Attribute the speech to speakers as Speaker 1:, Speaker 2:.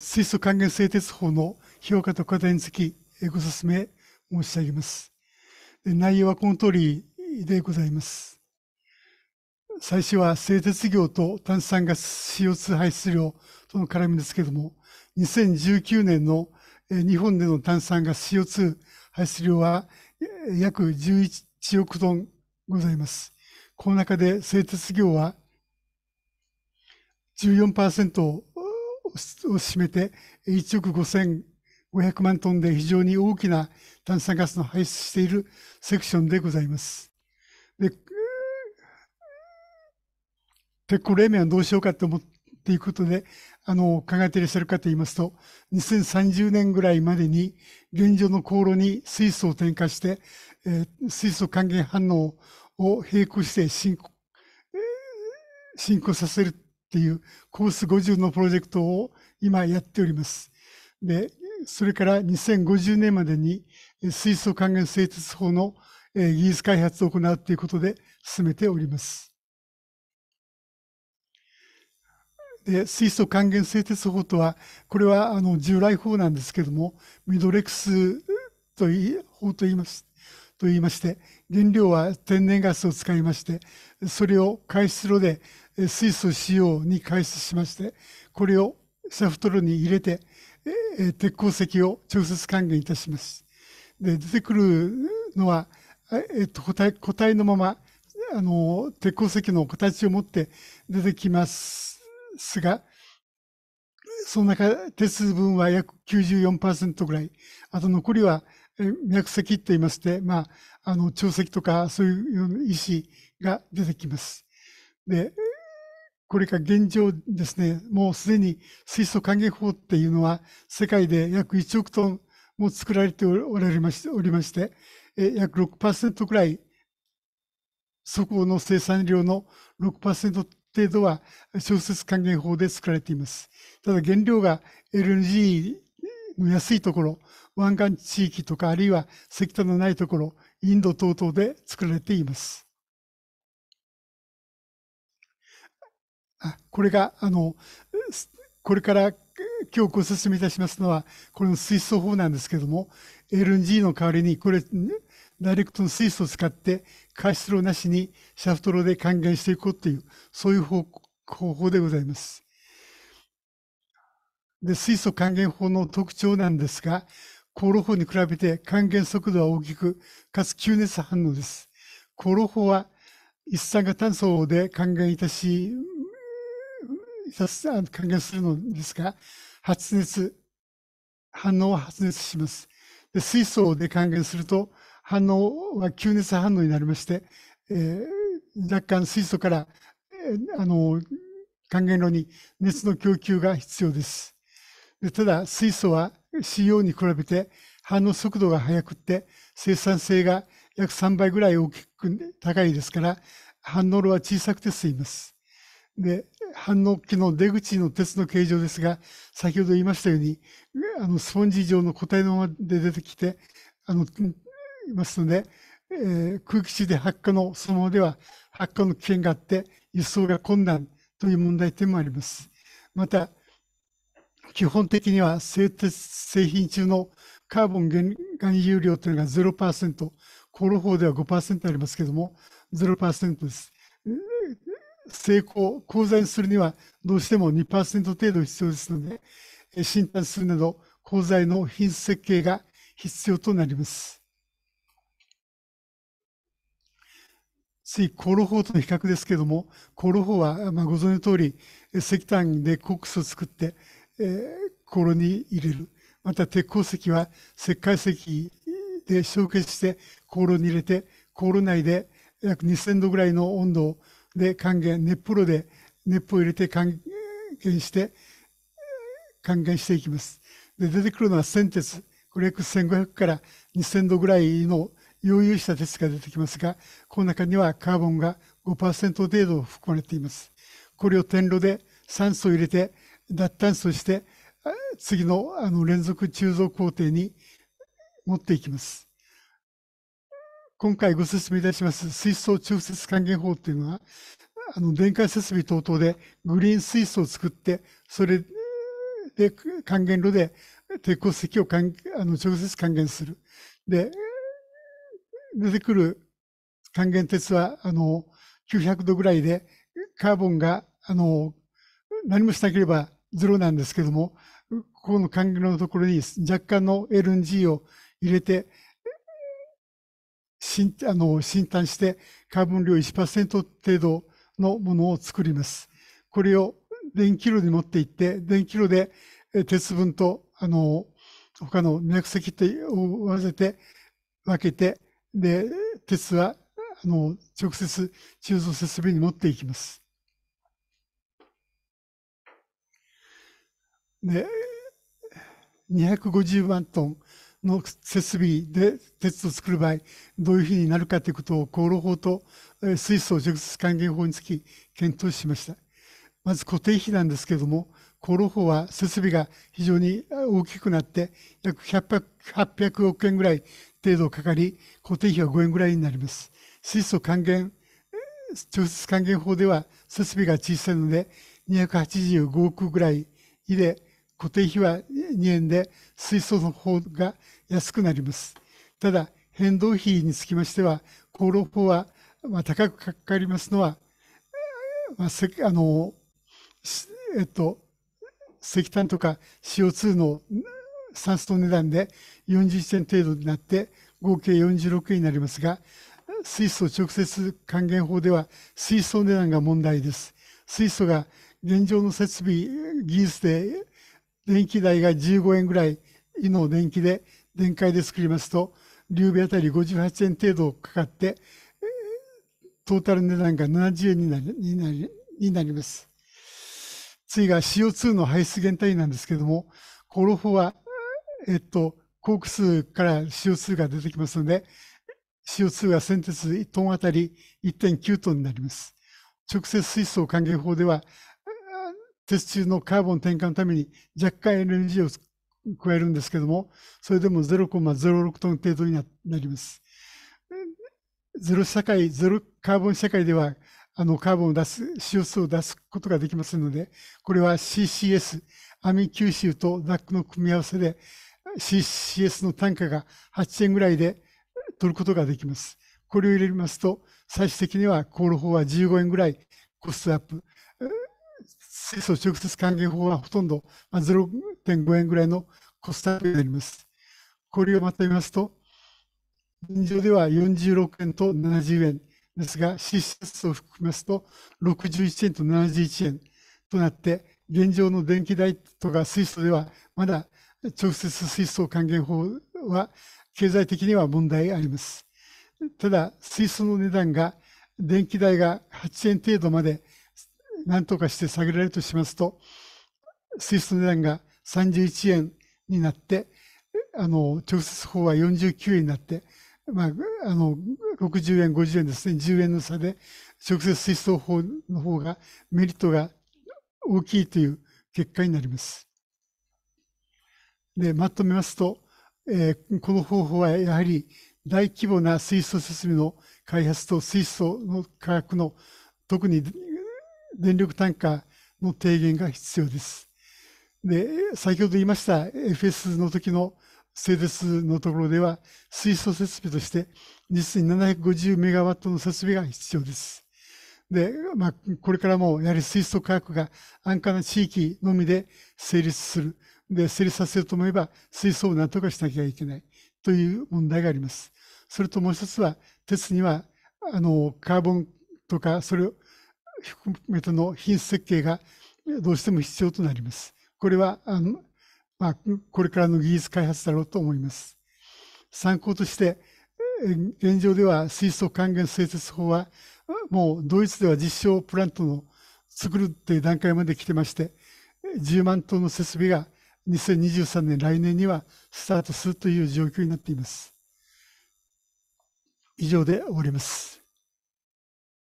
Speaker 1: 水素還元製鉄法の評価と課題につきご説明申し上げます。内容はこの通りでございます。最初は製鉄業と炭酸ガス CO2 排出量との絡みですけれども、2019年の日本での炭酸ガス CO2 排出量は約11億トンございます。この中で製鉄業は14%をを占めて1億5500万トンで非常に大きな炭酸ガスの排出しているセクションでございます。で、鉄鋼冷麺はどうしようかと思っていうことで、あの、考えていらっしゃるかと言いますと、2030年ぐらいまでに、現状の航路に水素を添加して、えー、水素還元反応を並行して進行、えー、進行させるっていうコース50のプロジェクトを今やっております。で、それから2050年までに水素還元製鉄法の技術開発を行うということで進めております。で水素還元製鉄法とは、これはあの従来法なんですけども、ミドレックスという法と言います。といいまして、原料は天然ガスを使いまして、それを回出炉で水素 CO に回出しまして、これをシャフト炉に入れて、鉄鉱石を調節還元いたします。で出てくるのは、えっと、固体体のままあの鉄鉱石の形を持って出てきますが、その中、鉄分は約94%ぐらい、あと残りは脈石って言いまして、まあ、あの、潮石とかそういう石が出てきます。で、これが現状ですね、もうすでに水素還元法っていうのは世界で約1億トンも作られておられましておりまして、約6%くらい、そこの生産量の6%程度は小説還元法で作られています。ただ原料が LNG 安いところ、湾岸地域とかあるいは石炭のないところ、インド等々で作られています。あこれが、あの、これから今日ご説明いたしますのは、これの水素法なんですけれども、LNG の代わりに、これ、ダイレクトの水素を使って、加湿炉なしにシャフト炉で還元していこうという、そういう方法でございます。で水素還元法の特徴なんですが、コ炉ロ法に比べて還元速度は大きく、かつ急熱反応です。コ炉ロ法は一酸化炭素で還元いたし、還元するのですが、発熱、反応は発熱します。で水素で還元すると、反応は急熱反応になりまして、えー、若干水素から、えー、あの還元炉に熱の供給が必要です。ただ、水素は CO に比べて反応速度が速くって生産性が約3倍ぐらい大きく高いですから反応炉は小さくて済みます。で、反応器の出口の鉄の形状ですが、先ほど言いましたように、あのスポンジ状の固体のままで出てきて、あの、いますので、えー、空気中で発火の、そのままでは発火の危険があって、輸送が困難という問題点もあります。また、基本的には製鉄製品中のカーボン含有量というのが0%、高炉法では5%ありますけれども、0%です。成功、材にするにはどうしても2%程度必要ですので、診断するなど、鋼材の品質設計が必要となります。次、高炉法との比較ですけれども、高炉法は、まあ、ご存じの通り、石炭でコックスを作って、えー、に入れる。また鉄鉱石は石灰石で焼結して香炉に入れて香炉内で約2000度ぐらいの温度で還元熱風呂で熱風を入れて還元して還元していきます。で出てくるのは銑鉄これ約1500から2000度ぐらいの溶融した鉄が出てきますがこの中にはカーボンが5%程度含まれています。これを天炉で酸素を入れて脱炭素して、次のあの連続鋳造工程に持っていきます。今回ご説明いたします水素抽接還元法というのは、あの電解設備等々でグリーン水素を作って、それで還元炉で鉄鉱石をあの直接還元する。で、出てくる還元鉄はあの900度ぐらいでカーボンがあの何もしなければゼロなんですけども、ここの間隔のところに若干の LNG を入れて、新あの新炭してカーボン量1%程度のものを作ります。これを電気炉に持っていって、電気炉で鉄分とあの他の脈石と合わせて分けて、で、鉄はあの直接鋳造設備に持っていきます。ね、250万トンの設備で鉄を作る場合、どういうふうになるかということを厚労法と水素直接還元法につき検討しました。まず固定費なんですけれども、厚労法は設備が非常に大きくなって、約 800, 800億円ぐらい程度かかり、固定費は5円ぐらいになります。水素還元、直接還元法では設備が小さいので、285億ぐらいで固定費は2円で、水素の方が安くなります。ただ、変動費につきましては、高炉法は、まあ、高くかかりますのは、まあ、せあの、えっと、石炭とか CO2 の酸素の値段で40銭程度になって合計46円になりますが、水素直接還元法では水素値段が問題です。水素が現状の設備、技術で電気代が15円ぐらいの電気で、電解で作りますと、流備あたり58円程度かかって、トータル値段が70円になりになりになります。次が CO2 の排出減体なんですけども、コロホは、えっと、コーク数から CO2 が出てきますので、CO2 が先鉄1トンあたり1.9トンになります。直接水素還元法では鉄中のカーボン転換のために若干 LNG を加えるんですけども、それでも0.06トン程度になります。ゼロ社会、ゼロカーボン社会では、あのカーボンを出す、CO2 を出すことができませんので、これは CCS、網吸収と DAC の組み合わせで、CCS の単価が8円ぐらいで取ることができます。これを入れますと、最終的には航路法は15円ぐらいコストアップ。水素直接還元法はほとんど0.5円ぐらいのコストアップになります。これをまとめますと、現状では46円と70円ですが、支出を含めますと61円と71円となって、現状の電気代とか水素ではまだ直接水素還元法は経済的には問題あります。ただ、水素の値段が電気代が8円程度まで何とかして下げられるとしますと、水素値段が31円になって、あの、直接法は49円になって、まあ、あの、60円、50円ですね、10円の差で、直接水素法の方がメリットが大きいという結果になります。で、まとめますと、えー、この方法はやはり大規模な水素設備の開発と水素の価格の特に電力単価の低減が必要です。で、先ほど言いました FS の時の製鉄のところでは、水素設備として実に750メガワットの設備が必要です。で、まあ、これからもやはり水素価格が安価な地域のみで成立する。で、成立させようと思えば水素を何とかしなきゃいけないという問題があります。それともう一つは、鉄には、あの、カーボンとか、それを含めての品質設計がどうしても必要となります。これは、あのまあ、これからの技術開発だろうと思います。参考として、現状では水素還元製鉄法は、もうドイツでは実証プラントの作るという段階まで来てまして、10万トンの設備が2023年来年にはスタートするという状況になっています。以上で終わります。